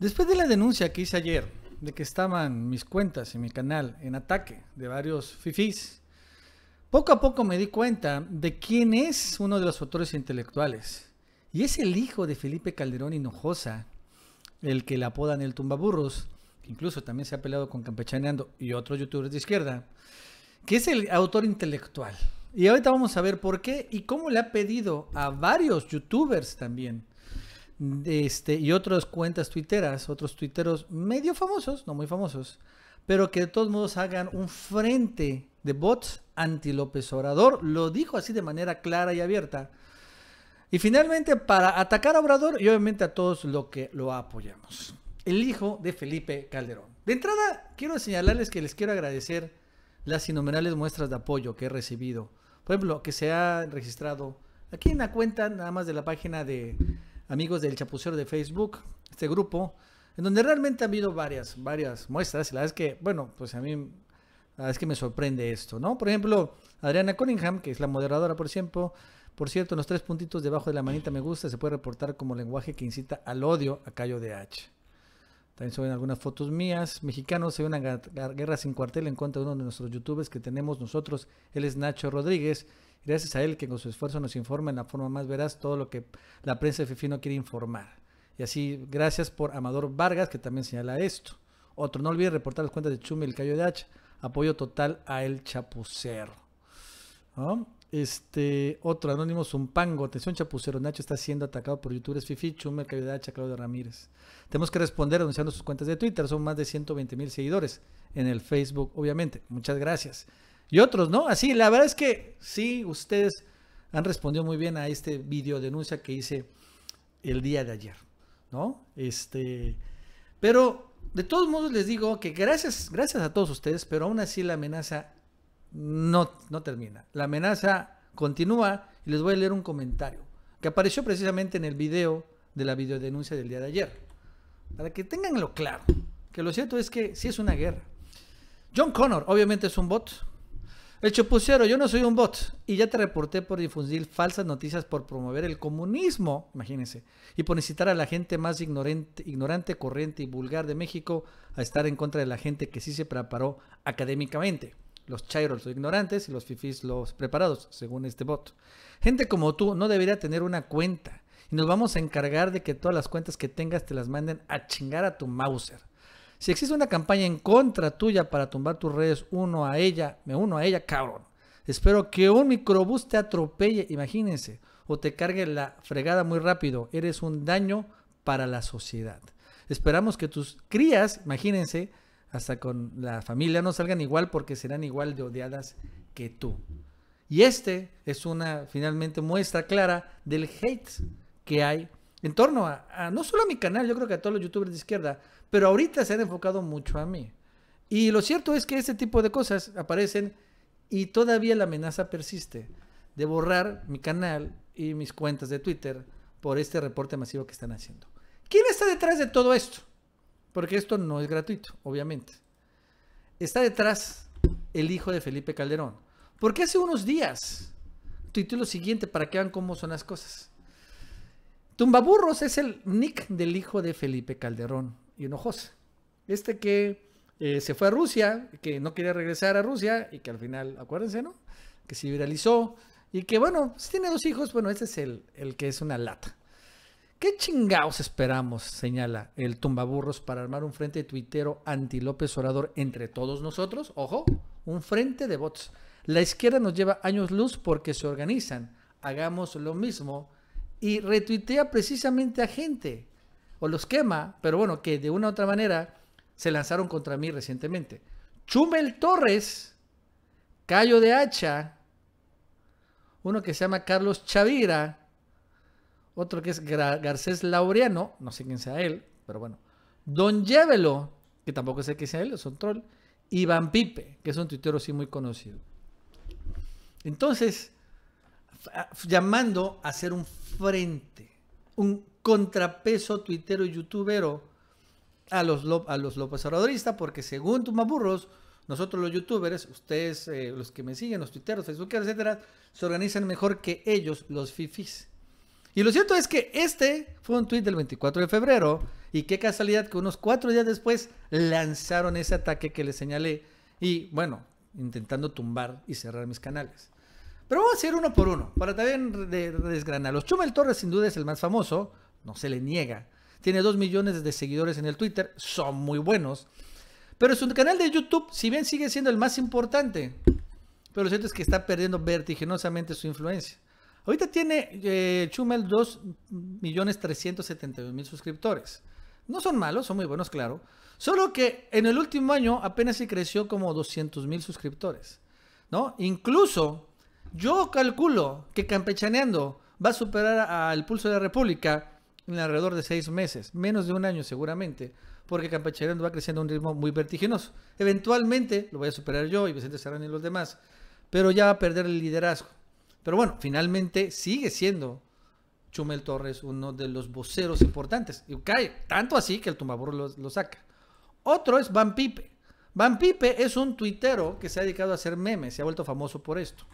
Después de la denuncia que hice ayer de que estaban mis cuentas y mi canal en ataque de varios fifís, poco a poco me di cuenta de quién es uno de los autores intelectuales. Y es el hijo de Felipe Calderón Hinojosa, el que le apodan el tumbaburros, que incluso también se ha peleado con Campechaneando y otros youtubers de izquierda, que es el autor intelectual. Y ahorita vamos a ver por qué y cómo le ha pedido a varios youtubers también este, y otras cuentas tuiteras, otros tuiteros medio famosos, no muy famosos, pero que de todos modos hagan un frente de bots anti López Obrador. Lo dijo así de manera clara y abierta. Y finalmente, para atacar a Obrador y obviamente a todos los que lo apoyamos. El hijo de Felipe Calderón. De entrada, quiero señalarles que les quiero agradecer las innumerables muestras de apoyo que he recibido. Por ejemplo, que se ha registrado aquí en la cuenta, nada más de la página de amigos del Chapucero de Facebook, este grupo, en donde realmente ha habido varias, varias muestras. Y la verdad es que, bueno, pues a mí, es que me sorprende esto, ¿no? Por ejemplo, Adriana Cunningham, que es la moderadora, por ejemplo, por cierto, en los tres puntitos debajo de la manita me gusta se puede reportar como lenguaje que incita al odio a Cayo de H. También se ven algunas fotos mías. Mexicanos, se ve una guerra sin cuartel en contra de uno de nuestros youtubers que tenemos nosotros. Él es Nacho Rodríguez. Gracias a él que con su esfuerzo nos informa en la forma más veraz todo lo que la prensa fifi no quiere informar. Y así, gracias por Amador Vargas, que también señala esto. Otro, no olvides reportar las cuentas de Chume el Cayo de Hacha. Apoyo total a El Chapucero. ¿No? Este, otro anónimo Zumpango. Atención, Chapucero. Nacho está siendo atacado por youtubers Fifi, Chumer, de Claudia Ramírez. Tenemos que responder anunciando sus cuentas de Twitter. Son más de 120 mil seguidores en el Facebook, obviamente. Muchas gracias. Y otros, ¿no? Así, la verdad es que sí, ustedes han respondido muy bien a este video denuncia que hice el día de ayer, ¿no? Este, pero de todos modos les digo que gracias, gracias a todos ustedes, pero aún así la amenaza no, no termina. La amenaza continúa y les voy a leer un comentario que apareció precisamente en el video de la videodenuncia del día de ayer. Para que tenganlo claro, que lo cierto es que sí es una guerra. John Connor, obviamente es un bot. El Chopucero, yo no soy un bot y ya te reporté por difundir falsas noticias por promover el comunismo, imagínense, y por incitar a la gente más ignorante, ignorante, corriente y vulgar de México a estar en contra de la gente que sí se preparó académicamente los chairos los ignorantes y los fifis, los preparados, según este voto Gente como tú no debería tener una cuenta y nos vamos a encargar de que todas las cuentas que tengas te las manden a chingar a tu Mauser. Si existe una campaña en contra tuya para tumbar tus redes, uno a ella, me uno a ella, cabrón. Espero que un microbús te atropelle, imagínense, o te cargue la fregada muy rápido. Eres un daño para la sociedad. Esperamos que tus crías, imagínense, hasta con la familia no salgan igual porque serán igual de odiadas que tú. Y este es una finalmente muestra clara del hate que hay en torno a, no solo a mi canal, yo creo que a todos los youtubers de izquierda, pero ahorita se han enfocado mucho a mí. Y lo cierto es que este tipo de cosas aparecen y todavía la amenaza persiste de borrar mi canal y mis cuentas de Twitter por este reporte masivo que están haciendo. ¿Quién está detrás de todo esto? Porque esto no es gratuito, obviamente. Está detrás el hijo de Felipe Calderón. Porque hace unos días, título lo siguiente para que vean cómo son las cosas. Tumbaburros es el nick del hijo de Felipe Calderón y enojosa, Este que eh, se fue a Rusia, que no quería regresar a Rusia y que al final, acuérdense, ¿no? Que se viralizó y que, bueno, si tiene dos hijos, bueno, este es el, el que es una lata. ¿Qué chingados esperamos? señala el tumbaburros para armar un frente tuitero anti López Orador entre todos nosotros. Ojo, un frente de bots. La izquierda nos lleva años luz porque se organizan. Hagamos lo mismo y retuitea precisamente a gente o los quema, pero bueno, que de una u otra manera se lanzaron contra mí recientemente. Chumel Torres, Cayo de Hacha, uno que se llama Carlos Chavira, otro que es Garcés Laureano, no sé quién sea él, pero bueno. Don Llévelo, que tampoco sé quién sea él, es un troll. Iván Pipe, que es un tuitero sí muy conocido. Entonces, llamando a hacer un frente, un contrapeso tuitero y youtubero a los, a los López Obradoristas, porque según Tumaburros, nosotros los youtubers, ustedes, eh, los que me siguen, los tuiteros, facebookeros, etcétera, se organizan mejor que ellos, los fifis. Y lo cierto es que este fue un tweet del 24 de febrero y qué casualidad que unos cuatro días después lanzaron ese ataque que les señalé y bueno, intentando tumbar y cerrar mis canales. Pero vamos a ir uno por uno, para también desgranarlos. Chumel Torres sin duda es el más famoso, no se le niega. Tiene dos millones de seguidores en el Twitter, son muy buenos. Pero es un canal de YouTube, si bien sigue siendo el más importante, pero lo cierto es que está perdiendo vertiginosamente su influencia. Ahorita tiene eh, Chumel 2.372.000 suscriptores. No son malos, son muy buenos, claro. Solo que en el último año apenas se creció como 200.000 suscriptores. ¿no? Incluso yo calculo que Campechaneando va a superar al Pulso de la República en alrededor de seis meses, menos de un año seguramente, porque Campechaneando va creciendo a un ritmo muy vertiginoso. Eventualmente lo voy a superar yo y Vicente Serrano y los demás, pero ya va a perder el liderazgo. Pero bueno, finalmente sigue siendo Chumel Torres uno de los voceros importantes. Y cae, tanto así que el tumbabur lo, saca. Otro es Van Pipe. Van Pipe es un tuitero que se ha dedicado a hacer memes, se ha vuelto famoso por esto.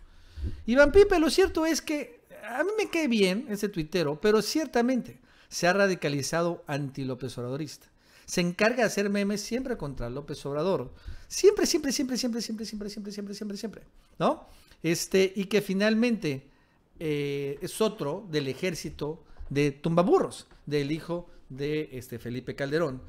Y Van Pipe, lo cierto es que a mí me cae bien ese tuitero, pero ciertamente se ha radicalizado anti-López se encarga de hacer memes siempre contra López Obrador. Siempre, siempre, siempre, siempre, siempre, siempre, siempre, siempre, siempre, siempre, ¿no? Este, y que finalmente eh, es otro del ejército de tumbaburros, del hijo de este, Felipe Calderón.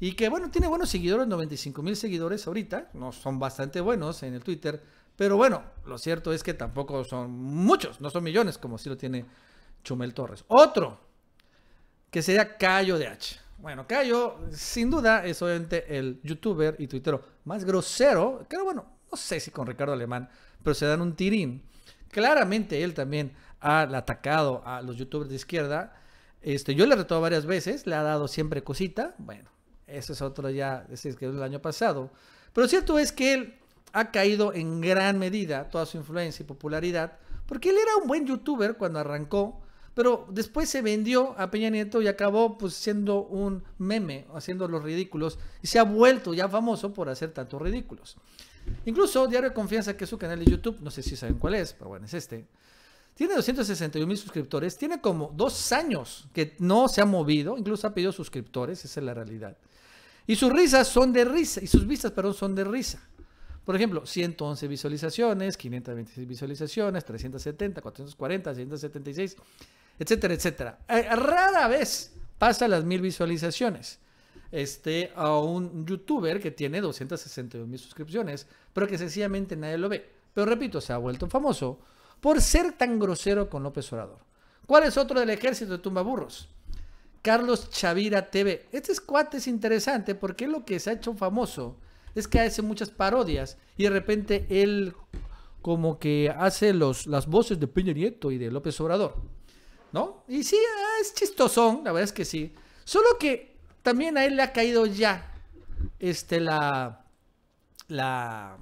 Y que bueno, tiene buenos seguidores, 95 mil seguidores ahorita, no son bastante buenos en el Twitter, pero bueno, lo cierto es que tampoco son muchos, no son millones como si lo tiene Chumel Torres. Otro, que sería Cayo de H. Bueno, Cayo, sin duda, es obviamente el youtuber y tuitero más grosero. Claro, bueno, no sé si con Ricardo Alemán, pero se dan un tirín. Claramente él también ha atacado a los youtubers de izquierda. Este, yo le he retado varias veces, le ha dado siempre cosita. Bueno, eso es otro ya, es que es el año pasado. Pero cierto es que él ha caído en gran medida toda su influencia y popularidad, porque él era un buen youtuber cuando arrancó, pero después se vendió a Peña Nieto y acabó pues, siendo un meme, haciendo los ridículos. Y se ha vuelto ya famoso por hacer tantos ridículos. Incluso Diario de Confianza, que es su canal de YouTube, no sé si saben cuál es, pero bueno, es este. Tiene 261 mil suscriptores, tiene como dos años que no se ha movido, incluso ha pedido suscriptores, esa es la realidad. Y sus risas son de risa, y sus vistas, perdón, son de risa. Por ejemplo, 111 visualizaciones, 526 visualizaciones, 370, 440, 676 etcétera, etcétera. Eh, rara vez pasa las mil visualizaciones. Este, a un youtuber que tiene 262 mil suscripciones, pero que sencillamente nadie lo ve. Pero repito, se ha vuelto famoso por ser tan grosero con López Obrador. ¿Cuál es otro del ejército de tumbaburros? Carlos Chavira TV. Este es cuate es interesante porque lo que se ha hecho famoso es que hace muchas parodias y de repente él como que hace los, las voces de Peña Nieto y de López Obrador. ¿no? Y sí, ah, es chistosón, la verdad es que sí. Solo que también a él le ha caído ya este, la, la,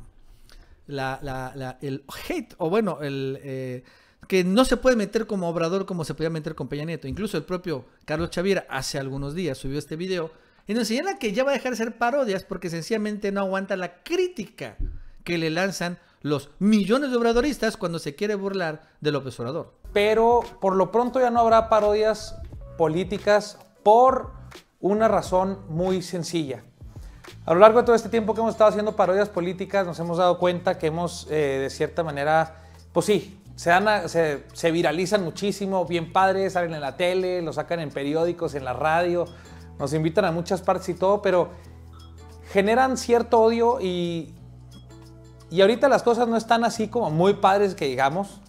la, el hate, o bueno, el... Eh, que no se puede meter como obrador como se podía meter con Peña Nieto. Incluso el propio Carlos Xavier hace algunos días subió este video y nos señala que ya va a dejar de ser parodias porque sencillamente no aguanta la crítica que le lanzan los millones de obradoristas cuando se quiere burlar de López Obrador. Pero por lo pronto ya no habrá parodias políticas por una razón muy sencilla. A lo largo de todo este tiempo que hemos estado haciendo parodias políticas, nos hemos dado cuenta que hemos, eh, de cierta manera, pues sí, se, se, viralizan muchísimo, bien padres, salen en la tele, lo sacan en periódicos, en la radio, nos invitan a muchas partes y todo, pero generan cierto odio y y ahorita las cosas no están así como muy padres que digamos.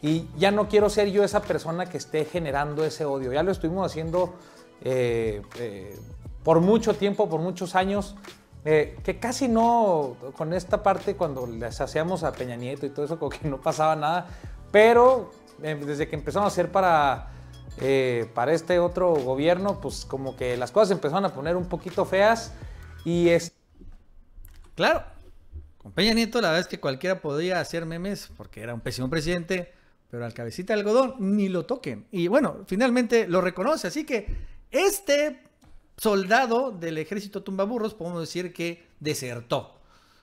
Y ya no quiero ser yo esa persona que esté generando ese odio. Ya lo estuvimos haciendo eh, eh, por mucho tiempo, por muchos años. Eh, que casi no, con esta parte cuando les hacíamos a Peña Nieto y todo eso, como que no pasaba nada. Pero desde que empezamos a hacer para, para este otro gobierno, pues como que las cosas empezaron a poner un poquito feas. Y es... Claro, Peña Nieto, la verdad es que cualquiera podía hacer memes porque era un pésimo presidente, pero al cabecita de algodón ni lo toquen. Y bueno, finalmente lo reconoce. Así que este soldado del ejército tumbaburros, podemos decir que desertó.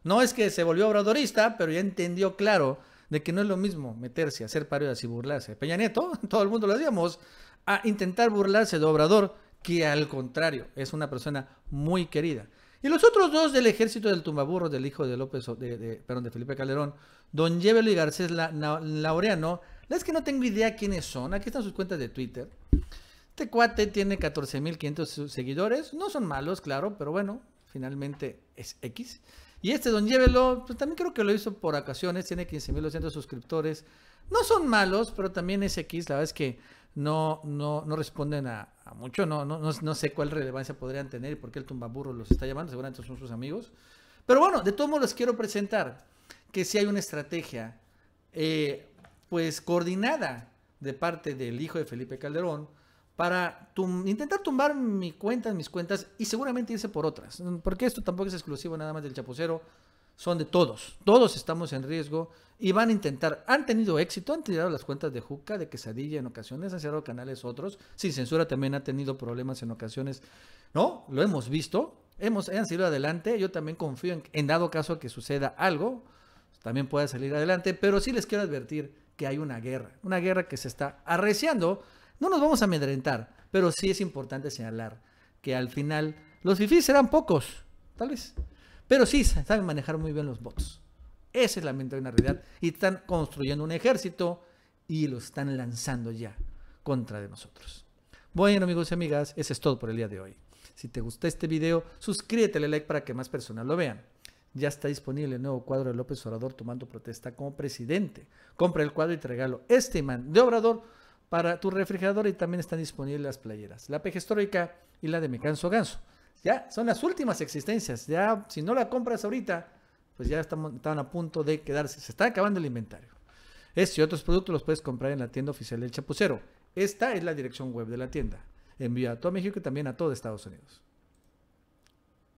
No es que se volvió obradorista, pero ya entendió claro de que no es lo mismo meterse, a hacer parodias y burlarse. Peña Nieto, todo el mundo lo hacíamos, a intentar burlarse de Obrador, que al contrario, es una persona muy querida. Y los otros dos del ejército del tumbaburro del hijo de López, de, de, de Felipe Calderón, Don Yébelo y Garcés Laureano, la es que no tengo idea quiénes son. Aquí están sus cuentas de Twitter. Este cuate tiene 14.500 seguidores. No son malos, claro, pero bueno, finalmente es X. Y este Don Llévelo, pues también creo que lo hizo por ocasiones, tiene 15.200 suscriptores. No son malos, pero también es X. La verdad es que no, no, no responden a, mucho, no, no, no, sé cuál relevancia podrían tener y por qué el tumbaburro los está llamando, seguramente son sus amigos. Pero bueno, de todos modos les quiero presentar que si hay una estrategia eh, pues coordinada de parte del hijo de Felipe Calderón para intentar tumbar mi cuenta, mis cuentas y seguramente irse por otras, porque esto tampoco es exclusivo nada más del chapucero son de todos. Todos estamos en riesgo y van a intentar, han tenido éxito, han tirado las cuentas de Juca, de Quesadilla en ocasiones, han cerrado canales otros. Sin censura también ha tenido problemas en ocasiones, ¿no? Lo hemos visto, hemos, han salido adelante. Yo también confío en, en dado caso que suceda algo, también pueda salir adelante, pero sí les quiero advertir que hay una guerra, una guerra que se está arreciando. No nos vamos a amedrentar, pero sí es importante señalar que al final los fifís serán pocos, tal vez, pero sí saben manejar muy bien los bots. Esa es la una realidad. Y están construyendo un ejército y lo están lanzando ya contra de nosotros. Bueno, amigos y amigas, eso es todo por el día de hoy. Si te gustó este video, suscríbete, le like para que más personas lo vean. Ya está disponible el nuevo cuadro de López Obrador tomando protesta como presidente. Compra el cuadro y te regalo este imán de Obrador para tu refrigerador y también están disponibles las playeras, la peje histórica y la de Mecanso Ganso. Ya, son las últimas existencias. Ya, si no la compras ahorita, pues ya están a punto de quedarse. Se está acabando el inventario. Este y otros productos los puedes comprar en la tienda oficial del Chapucero. Esta es la dirección web de la tienda. Envía a todo México y también a todo Estados Unidos.